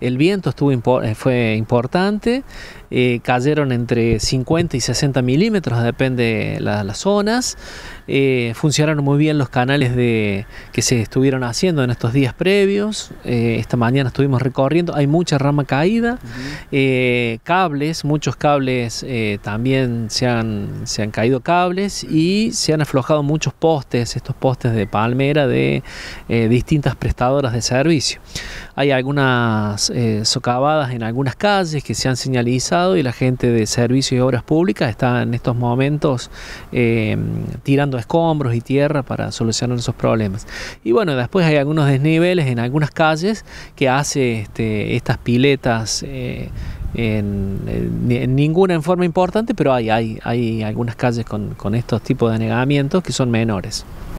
el viento estuvo eh, fue importante, eh, cayeron entre 50 y 60 milímetros, depende de las zonas, eh, funcionaron muy bien los canales que se estuvieron haciendo en estos días previos, esta mañana estuvimos recorriendo, hay mucha rama caída, cables, muchos cables también se han, se han caído cables y se han aflojado muchos postes, estos postes de palmera de distintas prestadoras de servicio. Hay algunas eh, socavadas en algunas calles que se han señalizado y la gente de Servicios y Obras Públicas está en estos momentos eh, tirando escombros y tierra para solucionar esos problemas. Y bueno, después hay algunos desniveles en algunas calles que hace este, estas piletas. Eh, en, ninguna en forma importante, pero hay, algunas calles con estos tipos de anegamientos que son menores.